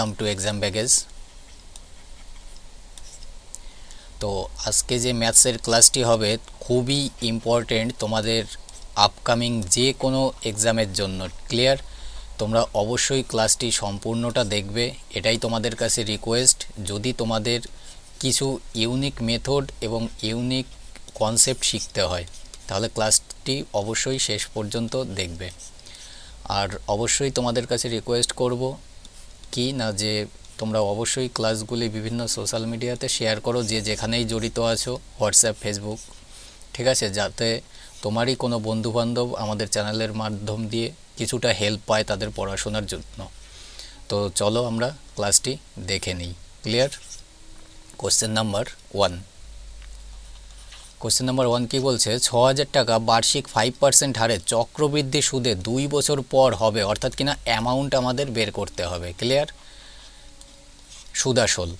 Welcome to exam baggage তো আজকে যে ম্যাথসের ক্লাসটি হবে খুবই ইম্পর্টেন্ট তোমাদের আপকামিং যে কোনো এক্সামের জন্য ক্লিয়ার তোমরা অবশ্যই ক্লাসটি সম্পূর্ণটা দেখবে এটাই তোমাদের কাছে রিকোয়েস্ট যদি তোমাদের কিছু ইউনিক মেথড এবং ইউনিক কনসেপ্ট শিখতে হয় তাহলে ক্লাসটি অবশ্যই শেষ পর্যন্ত দেখবে আর অবশ্যই তোমাদের কাছে রিকোয়েস্ট করব কি না যে তোমরা অবশ্যই ক্লাসগুলি বিভিন্ন সোশ্যাল মিডিয়াতে শেয়ার করো যে যেখানেই জড়িত আছো হোয়াটসঅ্যাপ ফেসবুক ঠিক আছে যাতে তোমারই কোনো বন্ধুবান্ধব আমাদের চ্যানেলের মাধ্যম দিয়ে কিছুটা হেল্প পায় তাদের পড়াশোনার জন্য তো চলো আমরা ক্লাসটি দেখে নিই clear question number one question number one কী বলছে ছ হাজার টাকা বার্ষিক ফাইভ পার্সেন্ট হারে চক্রবৃদ্ধি সুদে দুই বছর পর হবে অর্থাৎ কিনা অ্যামাউন্ট আমাদের বের করতে হবে ক্লিয়ার সুদ আসল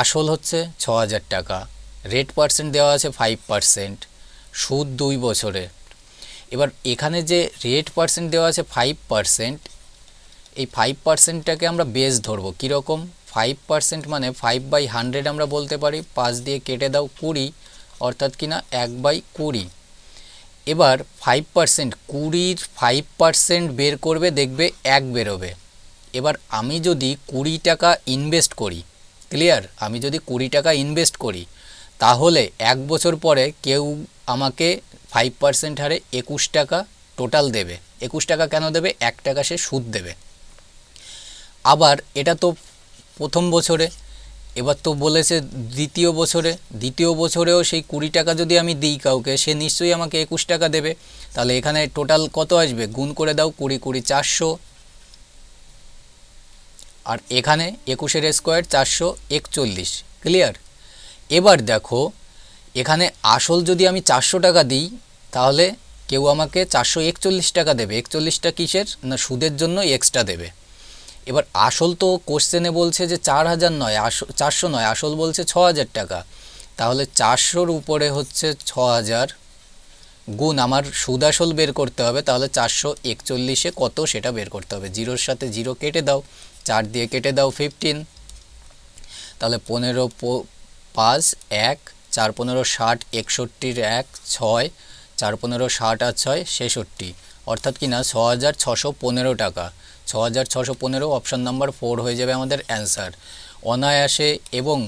আসল হচ্ছে ছ হাজার টাকা রেট পার্সেন্ট দেওয়া আছে ফাইভ পার্সেন্ট সুদ দুই বছরে এবার এখানে যে রেট পার্সেন্ট দেওয়া আছে ফাইভ পার্সেন্ট এই ফাইভ পার্সেন্টটাকে আমরা বেস ধরবো কীরকম ফাইভ পার্সেন্ট মানে ফাইভ বাই হান্ড্রেড আমরা বলতে পারি পাঁচ দিয়ে কেটে দাও কুড়ি অর্থাৎ কিনা এক বাই কুড়ি এবার ফাইভ পারসেন্ট কুড়ির ফাইভ পারসেন্ট বের করবে দেখবে এক বেরোবে এবার আমি যদি কুড়ি টাকা ইনভেস্ট করি ক্লিয়ার আমি যদি কুড়ি টাকা ইনভেস্ট করি তাহলে এক বছর পরে কেউ আমাকে ফাইভ পারসেন্ট হারে একুশ টাকা টোটাল দেবে একুশ টাকা কেন দেবে এক টাকা সে সুদ দেবে আবার এটা তো প্রথম বছরে এবার তো বলেছে দ্বিতীয় বছরে দ্বিতীয় বছরেও সেই কুড়ি টাকা যদি আমি দিই কাউকে সে নিশ্চয়ই আমাকে একুশ টাকা দেবে তাহলে এখানে টোটাল কত আসবে গুণ করে দাও কুড়ি কুড়ি চারশো আর এখানে একুশের স্কোয়ার চারশো একচল্লিশ ক্লিয়ার এবার দেখো এখানে আসল যদি আমি চারশো টাকা দিই তাহলে কেউ আমাকে চারশো একচল্লিশ টাকা দেবে একচল্লিশটা কিসের না সুদের জন্য এক্সট্রা দেবে এবার আসল তো কোশ্চেনে বলছে যে চার হাজার নয় চারশো নয় আসল বলছে ছ হাজার টাকা তাহলে চারশোর উপরে হচ্ছে ছ হাজার গুণ আমার সুদ আসল বের করতে হবে তাহলে চারশো একচল্লিশে কত সেটা বের করতে হবে জিরোর সাথে জিরো কেটে দাও চার দিয়ে কেটে দাও ফিফটিন তাহলে পনেরো পাঁচ এক চার পনেরো ষাট একষট্টির এক ছয় চার পনেরো ষাট আর ছয় ছেষট্টি অর্থাৎ কি না ছ হাজার ছশো পনেরো টাকা ছ হাজার ছশো পনেরো অপশান নাম্বার ফোর হয়ে যাবে আমাদের অ্যান্সার অনায়াসে এবং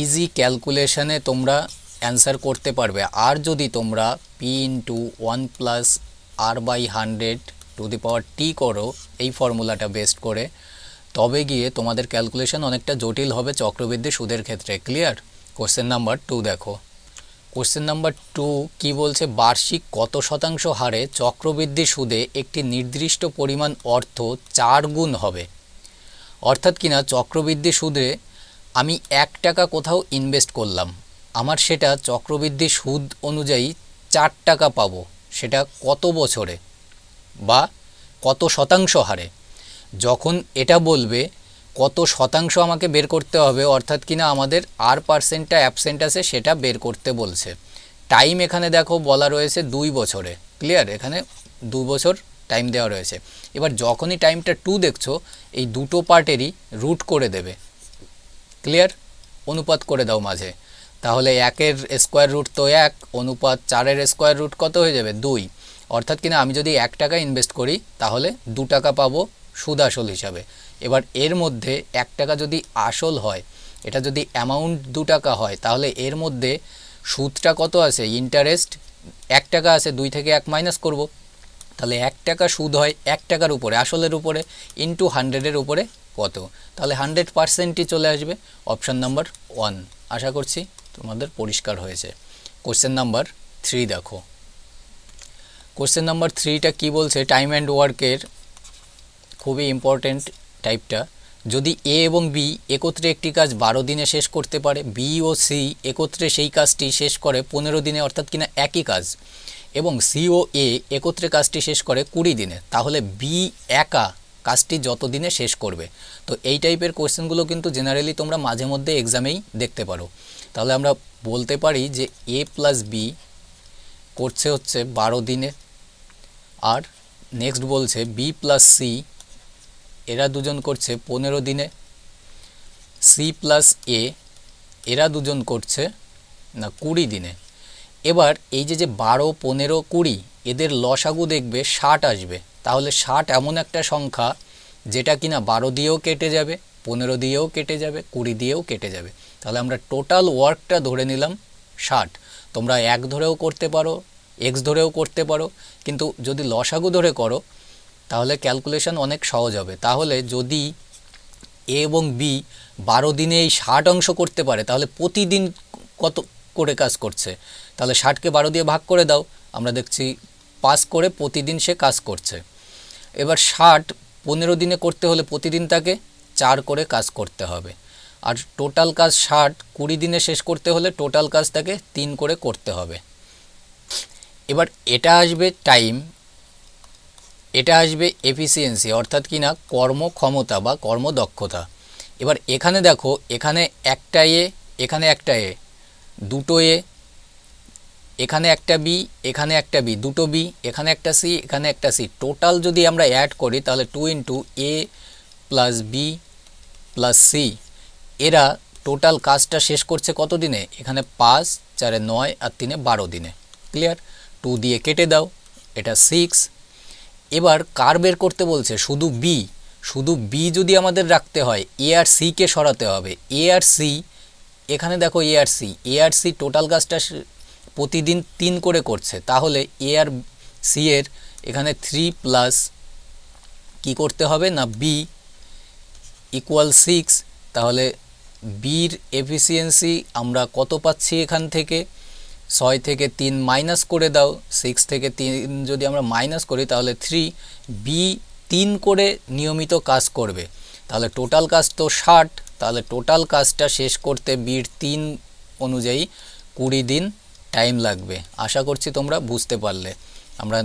ইজি ক্যালকুলেশনে তোমরা অ্যান্সার করতে পারবে আর যদি তোমরা P into one plus R by hundred to the power T করো এই ফর্মুলাটা বেস্ট করে তবে গিয়ে তোমাদের ক্যালকুলেশন অনেকটা জটিল হবে চক্রবৃদ্ধি সুদের ক্ষেত্রে ক্লিয়ার কোশ্চেন নাম্বার টু দেখো কোশ্চেন নাম্বার টু কি বলছে বার্ষিক কত শতাংশ হারে চক্রবৃদ্ধি সুদে একটি নির্দিষ্ট পরিমাণ অর্থ চার গুণ হবে অর্থাৎ কিনা চক্রবৃদ্ধি সুদে আমি এক টাকা কোথাও ইনভেস্ট করলাম আমার সেটা চক্রবৃদ্ধি সুদ অনুযায়ী চার টাকা পাব সেটা কত বছরে বা কত শতাংশ হারে যখন এটা বলবে কত শতাংশ আমাকে বের করতে হবে অর্থাৎ কিনা আমাদের আর পার্সেন্টটা অ্যাবসেন্ট আছে সেটা বের করতে বলছে টাইম এখানে দেখো বলা রয়েছে দুই বছরে ক্লিয়ার এখানে দু বছর টাইম দেওয়া রয়েছে এবার যখনই টাইমটা টু দেখছো এই দুটো পার্টেরই রুট করে দেবে ক্লিয়ার অনুপাত করে দাও মাঝে তাহলে একের স্কোয়ার রুট তো এক অনুপাত চারের স্কোয়ার রুট কত হয়ে যাবে দুই অর্থাৎ কিনা আমি যদি এক টাকা ইনভেস্ট করি তাহলে দু টাকা পাবো সুদ আসল হিসাবে এবার এর মধ্যে এক টাকা যদি আসল হয় এটা যদি অ্যামাউন্ট দু টাকা হয় তাহলে এর মধ্যে সুদটা কত আছে ইন্টারেস্ট এক টাকা আছে দুই থেকে এক মাইনাস করব। তাহলে এক টাকা সুদ হয় এক টাকার উপরে আসলের উপরে ইন্টু হান্ড্রেডের উপরে কত তাহলে হান্ড্রেড পার্সেন্টই চলে আসবে অপশান নাম্বার ওয়ান আশা করছি তোমাদের পরিষ্কার হয়েছে কোশ্চেন নাম্বার থ্রি দেখো কোশ্চেন নাম্বার থ্রিটা কী বলছে টাইম অ্যান্ড ওয়ার্কের খুবই ইম্পর্টেন্ট টাইপটা যদি এ এবং বি একত্রে একটি কাজ বারো দিনে শেষ করতে পারে বি ও সি একত্রে সেই কাজটি শেষ করে পনেরো দিনে অর্থাৎ কিনা একই কাজ এবং সি ও এ একত্রে কাজটি শেষ করে কুড়ি দিনে তাহলে বি একা কাজটি যত দিনে শেষ করবে তো এই টাইপের কোয়েশ্চেনগুলো কিন্তু জেনারেলি তোমরা মাঝে মধ্যে এক্সামেই দেখতে পারো তাহলে আমরা বলতে পারি যে এ প্লাস বি করছে হচ্ছে বারো দিনে আর নেক্সট বলছে বি প্লাস সি এরা দুজন করছে পনেরো দিনে সি প্লাস এ এরা দুজন করছে না কুড়ি দিনে এবার এই যে যে বারো পনেরো কুড়ি এদের লসাগু দেখবে ষাট আসবে তাহলে ষাট এমন একটা সংখ্যা যেটা কিনা বারো দিয়েও কেটে যাবে পনেরো দিয়েও কেটে যাবে কুড়ি দিয়েও কেটে যাবে তাহলে আমরা টোটাল ওয়ার্কটা ধরে নিলাম ষাট তোমরা এক ধরেও করতে পারো এক্স ধরেও করতে পারো কিন্তু যদি লসাগু ধরে করো তাহলে ক্যালকুলেশন অনেক সহজ হবে তাহলে যদি এ এবং বি বারো দিনে এই ষাট অংশ করতে পারে তাহলে প্রতিদিন কত করে কাজ করছে তাহলে ষাটকে বারো দিয়ে ভাগ করে দাও আমরা দেখছি পাস করে প্রতিদিন সে কাজ করছে এবার ষাট পনেরো দিনে করতে হলে প্রতিদিন তাকে চার করে কাজ করতে হবে আর টোটাল কাজ ষাট কুড়ি দিনে শেষ করতে হলে টোটাল কাজ তাকে তিন করে করতে হবে এবার এটা আসবে টাইম এটা আসবে এফিসিয়েন্সি অর্থাৎ কি না কর্মক্ষমতা বা কর্মদক্ষতা এবার এখানে দেখো এখানে একটা এ এখানে একটা এ দুটো এ এখানে একটা বি এখানে একটা বি দুটো বি এখানে একটা সি এখানে একটা সি টোটাল যদি আমরা অ্যাড করি তাহলে two into A plus B plus C এরা টোটাল কাজটা শেষ করছে কত দিনে এখানে পাঁচ চারে নয় আর তিনে বারো দিনে ক্লিয়ার টু দিয়ে কেটে দাও এটা সিক্স এবার কার বের করতে বলছে শুধু বি শুধু বি যদি আমাদের রাখতে হয় এ আর সিকে সরাতে হবে এ আর সি এখানে দেখো এ আর সি এ আর সি টোটাল গাছটা প্রতিদিন তিন করে করছে তাহলে এ আর সি এর এখানে থ্রি প্লাস কি করতে হবে না বি ইকুয়াল সিক্স তাহলে বির এফিসিয়েন্সি আমরা কত পাচ্ছি এখান থেকে ছয় থেকে তিন মাইনাস করে দাও সিক্স থেকে তিন যদি আমরা মাইনাস করি তাহলে থ্রি বি তিন করে নিয়মিত কাজ করবে তাহলে টোটাল কাজ তো ষাট তাহলে টোটাল কাজটা শেষ করতে বির তিন অনুযায়ী কুড়ি দিন টাইম লাগবে আশা করছি তোমরা বুঝতে পারলে আমরা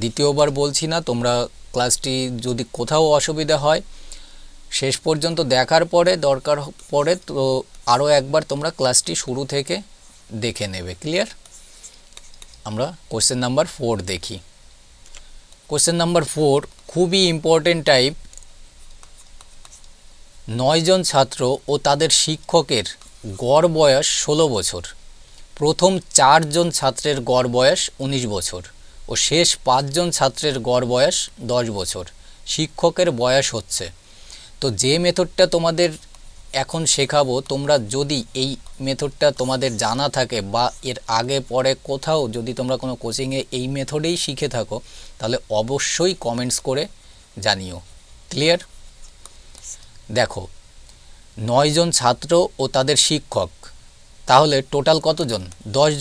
দ্বিতীয়বার বলছি না তোমরা ক্লাসটি যদি কোথাও অসুবিধা হয় শেষ পর্যন্ত দেখার পরে দরকার পরে তো আরও একবার তোমরা ক্লাসটি শুরু থেকে দেখে নেবে ক্লিয়ার আমরা কোশ্চেন নাম্বার ফোর দেখি কোশ্চেন নাম্বার ফোর খুবই ইম্পর্টেন্ট টাইপ নয়জন ছাত্র ও তাদের শিক্ষকের গড় বয়স ষোলো বছর প্রথম চারজন ছাত্রের গড় বয়স ১৯ বছর ও শেষ পাঁচজন ছাত্রের গড় বয়স দশ বছর শিক্ষকের বয়স হচ্ছে তো যে মেথডটা তোমাদের এখন শেখাবো তোমরা যদি এই মেথডটা তোমাদের জানা থাকে বা এর আগে পরে কোথাও যদি তোমরা কোনো কোচিংয়ে এই মেথডেই শিখে থাকো তাহলে অবশ্যই কমেন্টস করে জানিও ক্লিয়ার দেখো নয়জন ছাত্র ও তাদের শিক্ষক তাহলে টোটাল কতজন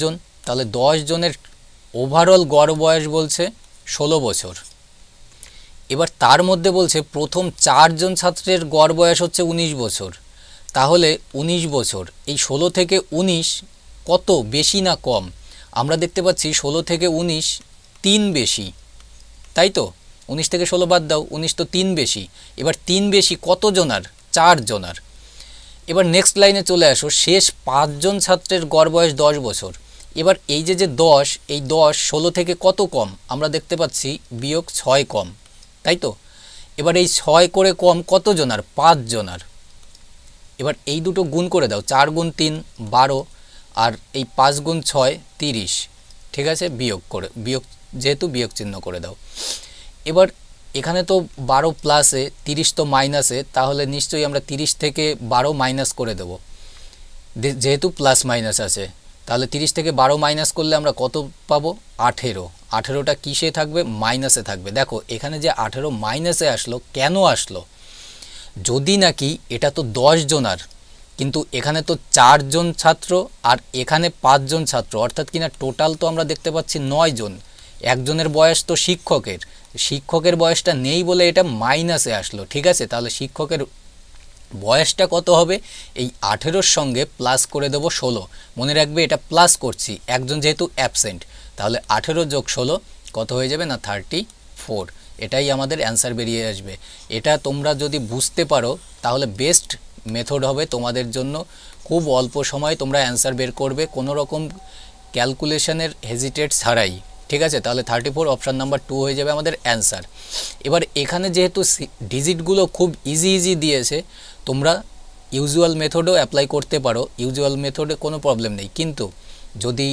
জন তাহলে জনের ওভারঅল গড় বয়স বলছে ষোলো বছর এবার তার মধ্যে বলছে প্রথম চারজন ছাত্রের গড় বয়স হচ্ছে ১৯ বছর তাহলে ১৯ বছর এই ১৬ থেকে ১৯ কত বেশি না কম আমরা দেখতে পাচ্ছি ১৬ থেকে ১৯ তিন বেশি তাই তো ১৯ থেকে ১৬ বাদ দাও ১৯ তো তিন বেশি এবার তিন বেশি কত জনার চার জনার এবার নেক্সট লাইনে চলে আসো শেষ পাঁচজন ছাত্রের গড় বয়স দশ বছর এবার এই যে যে দশ এই দশ ষোলো থেকে কত কম আমরা দেখতে পাচ্ছি বিয়োগ ছয় কম তাই তো এবার এই ছয় করে কম কত জনার পাঁচ জনার এবার এই দুটো গুণ করে দাও চার গুণ তিন বারো আর এই পাঁচ গুণ ছয় তিরিশ ঠিক আছে বিয়োগ করে বিয়োগ যেহেতু বিয়োগ চিহ্ন করে দাও এবার এখানে তো বারো প্লাসে তিরিশ তো মাইনাসে তাহলে নিশ্চয়ই আমরা তিরিশ থেকে বারো মাইনাস করে দেব যেহেতু প্লাস মাইনাস আছে তাহলে তিরিশ থেকে বারো মাইনাস করলে আমরা কত পাবো আঠেরো আঠেরোটা কিসে থাকবে মাইনাসে থাকবে দেখো এখানে যে আঠেরো মাইনাসে আসলো কেন আসলো যদি নাকি এটা তো দশ আর কিন্তু এখানে তো চারজন ছাত্র আর এখানে পাঁচজন ছাত্র অর্থাৎ কিনা টোটাল তো আমরা দেখতে পাচ্ছি নয় জন একজনের বয়স তো শিক্ষকের শিক্ষকের বয়সটা নেই বলে এটা মাইনাসে আসলো ঠিক আছে তাহলে শিক্ষকের বয়সটা কত হবে এই আঠেরোর সঙ্গে প্লাস করে দেব ষোলো মনে রাখবে এটা প্লাস করছি একজন যেহেতু অ্যাবসেন্ট তাহলে আঠেরো যোগ ষোলো কত হয়ে যাবে না থার্টি ফোর এটাই আমাদের অ্যান্সার বেরিয়ে আসবে এটা তোমরা যদি বুঝতে পারো তাহলে বেস্ট মেথড হবে তোমাদের জন্য খুব অল্প সময় তোমরা অ্যান্সার বের করবে কোনো রকম ক্যালকুলেশনের হেজিটেট ছাড়াই ঠিক আছে তাহলে thirty four option number two হয়ে যাবে আমাদের অ্যান্সার এবার এখানে যেহেতু ডিজিটগুলো খুব ইজি ইজি দিয়েছে তোমরা ইউজুয়াল মেথডও অ্যাপ্লাই করতে পারো ইউজুয়াল মেথডে কোনো প্রবলেম নেই কিন্তু যদি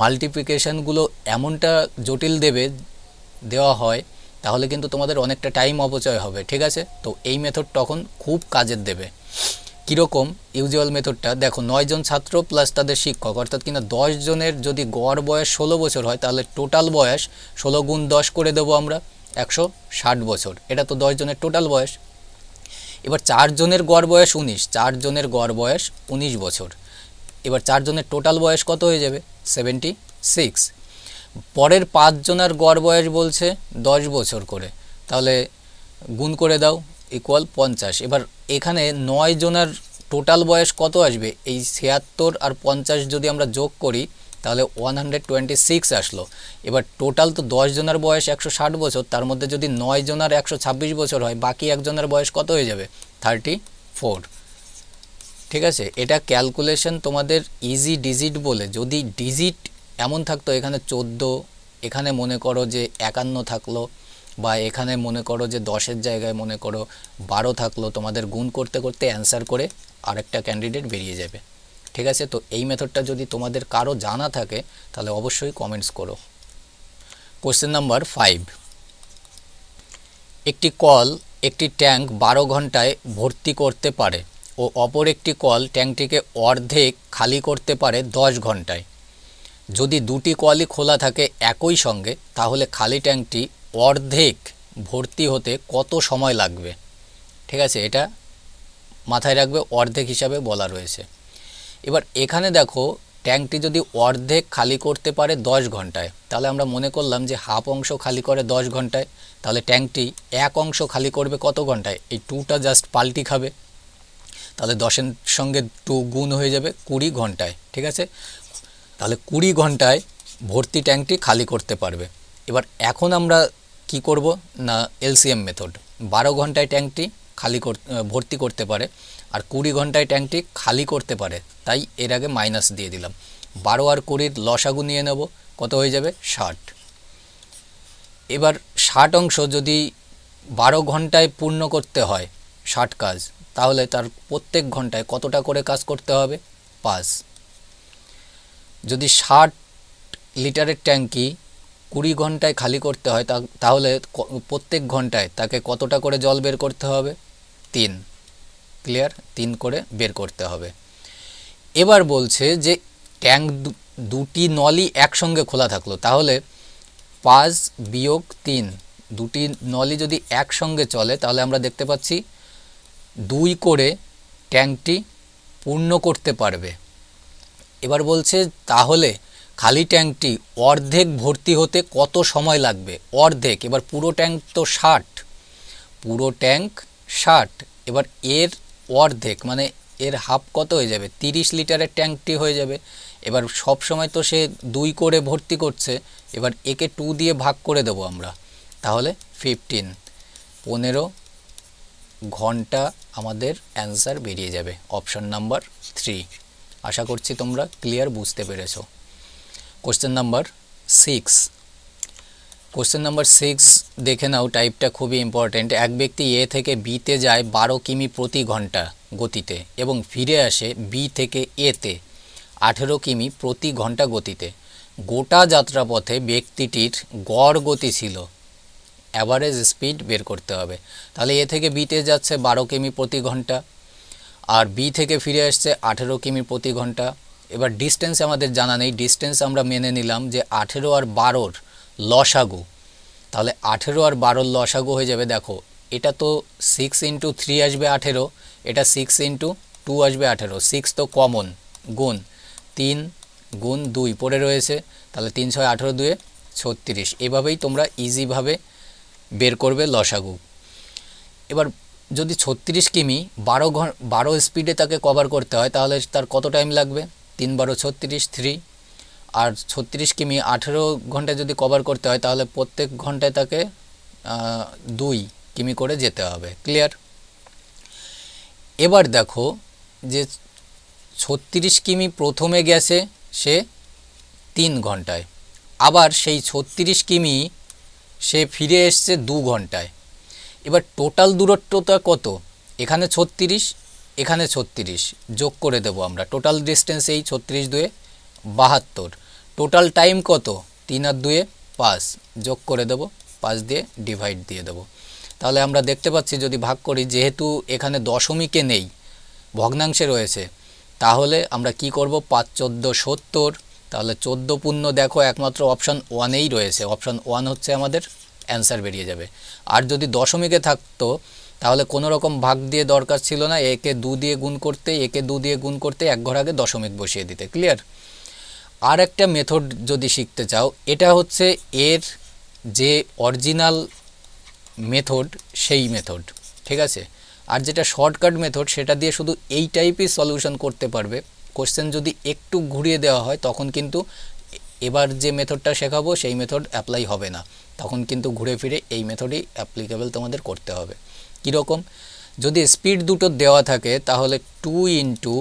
মাল্টিপ্লিকেশানগুলো এমনটা জটিল দেবে দেওয়া হয় তাহলে কিন্তু তোমাদের অনেকটা টাইম অপচয় হবে ঠিক আছে তো এই মেথড তখন খুব কাজের দেবে কীরকম ইউজুয়াল মেথডটা দেখো নয়জন ছাত্র প্লাস তাদের শিক্ষক অর্থাৎ কিনা জনের যদি গড় বয়স ষোলো বছর হয় তাহলে টোটাল বয়স ষোলো গুণ দশ করে দেবো আমরা একশো ষাট বছর এটা তো জনের টোটাল বয়স এবার চারজনের গড় বয়স উনিশ চারজনের গড় বয়স উনিশ বছর এবার চারজনের টোটাল বয়স কত হয়ে যাবে সেভেন্টি সিক্স পরের পাঁচজনের গড় বয়স বলছে দশ বছর করে তাহলে গুণ করে দাও ইকুয়াল পঞ্চাশ এবার এখানে নয় জনের টোটাল বয়স কত আসবে এই ছিয়াত্তর আর পঞ্চাশ যদি আমরা যোগ করি তাহলে ওয়ান আসলো এবার টোটাল তো দশ জনের বয়স একশো বছর তার মধ্যে যদি নয় জনের একশো বছর হয় বাকি একজনের বয়স কত হয়ে যাবে থার্টি ঠিক আছে এটা ক্যালকুলেশন তোমাদের ইজি ডিজিট বলে যদি ডিজিট এমন থাকতো এখানে চোদ্দ এখানে মনে করো যে একান্ন থাকলো বা এখানে মনে করো যে দশের জায়গায় মনে করো বারো থাকলো তোমাদের গুণ করতে করতে অ্যান্সার করে আরেকটা ক্যান্ডিডেট বেরিয়ে যাবে ঠিক আছে তো এই মেথডটা যদি তোমাদের কারো জানা থাকে তাহলে অবশ্যই কমেন্টস করো কোশ্চেন নাম্বার ফাইভ একটি কল একটি ট্যাঙ্ক বারো ঘন্টায় ভর্তি করতে পারে ও অপর একটি কল ট্যাঙ্কটিকে অর্ধেক খালি করতে পারে দশ ঘন্টায় যদি দুটি কলই খোলা থাকে একই সঙ্গে তাহলে খালি ট্যাঙ্কটি অর্ধেক ভর্তি হতে কত সময় লাগবে ঠিক আছে এটা মাথায় রাখবে অর্ধেক হিসাবে বলা রয়েছে এবার এখানে দেখো ট্যাঙ্কটি যদি অর্ধেক খালি করতে পারে দশ ঘন্টায় তাহলে আমরা মনে করলাম যে হাফ অংশ খালি করে দশ ঘন্টায় তাহলে ট্যাঙ্কটি এক অংশ খালি করবে কত ঘন্টায় এই টুটা জাস্ট পাল্টি খাবে তাহলে দশের সঙ্গে টু গুণ হয়ে যাবে কুড়ি ঘন্টায় ঠিক আছে তাহলে কুড়ি ঘন্টায় ভর্তি ট্যাঙ্কটি খালি করতে পারবে এবার এখন আমরা কি করব না এলসিএম মেথড বারো ঘন্টায় ট্যাঙ্কটি খালি ভর্তি করতে পারে আর কুড়ি ঘন্টায় ট্যাঙ্কটি খালি করতে পারে তাই এর আগে মাইনাস দিয়ে দিলাম বারো আর কুড়ির লসাগু নিয়ে নেব কত হয়ে যাবে ষাট এবার ষাট অংশ যদি বারো ঘন্টায় পূর্ণ করতে হয় ষাট কাজ তাহলে তার প্রত্যেক ঘন্টায় কতটা করে কাজ করতে হবে পাঁচ যদি ষাট লিটারের ট্যাঙ্কি কুড়ি ঘন্টায় খালি করতে হয় তাহলে প্রত্যেক ঘন্টায় তাকে কতটা করে জল বের করতে হবে তিন ক্লিয়ার তিন করে বের করতে হবে এবার বলছে যে ট্যাঙ্ক দুটি নলই একসঙ্গে খোলা থাকলো তাহলে পাঁচ বিয়োগ তিন দুটি নলই যদি একসঙ্গে চলে তাহলে আমরা দেখতে পাচ্ছি দুই করে ট্যাঙ্কটি পূর্ণ করতে পারবে এবার বলছে তাহলে খালি ট্যাঙ্কটি অর্ধেক ভর্তি হতে কত সময় লাগবে অর্ধেক এবার পুরো ট্যাঙ্ক তো ষাট পুরো ট্যাঙ্ক ষাট এবার এর অর্ধেক মানে এর হাফ কত হয়ে যাবে 30 লিটারের ট্যাঙ্কটি হয়ে যাবে এবার সব সময় তো সে দুই করে ভর্তি করছে এবার একে টু দিয়ে ভাগ করে দেব আমরা তাহলে ফিফটিন পনেরো ঘন্টা আমাদের অ্যান্সার বেরিয়ে যাবে অপশন নাম্বার থ্রি আশা করছি তোমরা ক্লিয়ার বুঝতে পেরেছ question number six question number six দেখে নাও টাইপটা খুবই ইম্পর্ট্যান্ট এক ব্যক্তি এ থেকে বিতে যায় বারো কিমি প্রতি ঘন্টা গতিতে এবং ফিরে আসে বি থেকে এতে আঠেরো কিমি প্রতি ঘন্টা গতিতে গোটা যাত্রাপথে ব্যক্তিটির গড় গতি ছিল অ্যাভারেজ স্পিড বের করতে হবে তাহলে এ থেকে বিতে যাচ্ছে বারো কিমি প্রতি ঘন্টা আর বি থেকে ফিরে আসছে আঠেরো কিমি প্রতি ঘন্টা এবার ডিস্টেন্স আমাদের জানা নেই ডিস্টেন্স আমরা মেনে নিলাম যে আঠেরো আর বারোর লসাগু তাহলে আঠেরো আর বারোর লসাগু হয়ে যাবে দেখো এটা তো সিক্স ইন্টু থ্রি আসবে আঠেরো এটা সিক্স ইন্টু টু আসবে আঠেরো সিক্স তো কমন গুণ তিন গুণ দুই পড়ে রয়েছে তাহলে তিন ছয় আঠেরো দুয়ে ছত্রিশ এভাবেই তোমরা ইজিভাবে বের করবে লসাগু এবার যদি ছত্রিশ কিমি বারো ঘন বারো স্পিডে তাকে কভার করতে হয় তাহলে তার কত টাইম লাগবে তিন বারো ছত্রিশ থ্রি আর ছত্রিশ কিমি আঠেরো ঘন্টায় যদি কভার করতে হয় তাহলে প্রত্যেক ঘন্টায় তাকে দুই কিমি করে যেতে হবে ক্লিয়ার এবার দেখো যে ছত্রিশ কিমি প্রথমে গেছে সে তিন ঘন্টায় আবার সেই ছত্রিশ কিমি সে ফিরে এসছে দু ঘন্টায় এবার টোটাল দূরত্বটা কত এখানে ছত্রিশ এখানে ছত্রিশ যোগ করে দেব আমরা টোটাল ডিস্টেন্স এই ছত্রিশ দুয়ে বাহাত্তর টোটাল টাইম কত তিন আর দুয়ে পাঁচ যোগ করে দেব পাঁচ দিয়ে ডিভাইড দিয়ে দেব তাহলে আমরা দেখতে পাচ্ছি যদি ভাগ করি যেহেতু এখানে দশমিকে নেই ভগ্নাংশে রয়েছে তাহলে আমরা কি করব পাঁচ চোদ্দো সত্তর তাহলে চোদ্দো পূর্ণ দেখো একমাত্র অপশান ওয়ানেই রয়েছে অপশান ওয়ান হচ্ছে আমাদের অ্যান্সার বেরিয়ে যাবে আর যদি দশমিকে থাকতো তাহলে কোনো রকম ভাগ দিয়ে দরকার ছিল না একে দু দিয়ে গুণ করতে একে দু দিয়ে গুণ করতে এক ঘর আগে দশমিক বসিয়ে দিতে ক্লিয়ার আর একটা মেথড যদি শিখতে চাও এটা হচ্ছে এর যে অরিজিনাল মেথড সেই মেথড ঠিক আছে আর যেটা শর্টকাট মেথড সেটা দিয়ে শুধু এই টাইপই সলিউশন করতে পারবে কোশ্চেন যদি একটু ঘুরিয়ে দেওয়া হয় তখন কিন্তু এবার যে মেথডটা শেখাবো সেই মেথড অ্যাপ্লাই হবে না তখন কিন্তু ঘুরে ফিরে এই মেথডই অ্যাপ্লিকেবল তোমাদের করতে হবে কীরকম যদি স্পিড দুটো দেওয়া থাকে তাহলে টু ইন্টু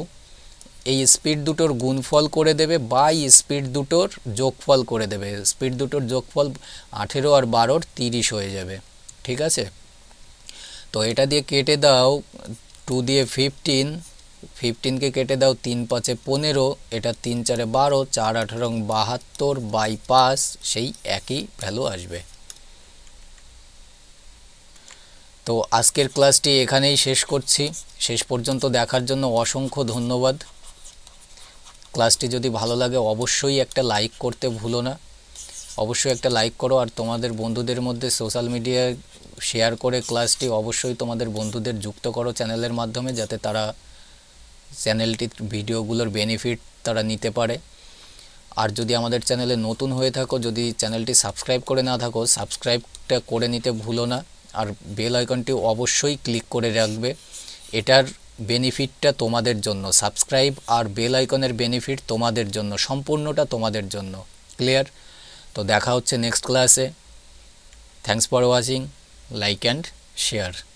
এই স্পিড দুটোর গুণফল করে দেবে বাই স্পিড দুটোর যোগফল করে দেবে স্পিড দুটোর যোগফল আঠেরো আর বারোর তিরিশ হয়ে যাবে ঠিক আছে তো এটা দিয়ে কেটে দাও টু দিয়ে ফিফটিন ফিফটিনকে কেটে দাও তিন পাঁচে পনেরো এটা তিন চারে বারো চার আঠারো বাহাত্তর বাইপাস সেই একই ভ্যালু আসবে তো আজকের ক্লাসটি এখানেই শেষ করছি শেষ পর্যন্ত দেখার জন্য অসংখ্য ধন্যবাদ ক্লাসটি যদি ভালো লাগে অবশ্যই একটা লাইক করতে ভুলো না অবশ্যই একটা লাইক করো আর তোমাদের বন্ধুদের মধ্যে সোশ্যাল মিডিয়ায় শেয়ার করে ক্লাসটি অবশ্যই তোমাদের বন্ধুদের যুক্ত করো চ্যানেলের মাধ্যমে যাতে তারা চ্যানেলটির ভিডিওগুলোর বেনিফিট তারা নিতে পারে আর যদি আমাদের চ্যানেলে নতুন হয়ে থাকো যদি চ্যানেলটি সাবস্ক্রাইব করে না থাকো সাবস্ক্রাইবটা করে নিতে ভুলো না আর বেল আইকনটি অবশ্যই ক্লিক করে রাখবে এটার বেনিফিটটা তোমাদের জন্য সাবস্ক্রাইব আর বেল আইকনের বেনিফিট তোমাদের জন্য সম্পূর্ণটা তোমাদের জন্য ক্লিয়ার তো দেখা হচ্ছে নেক্সট ক্লাসে thanks for watching like and share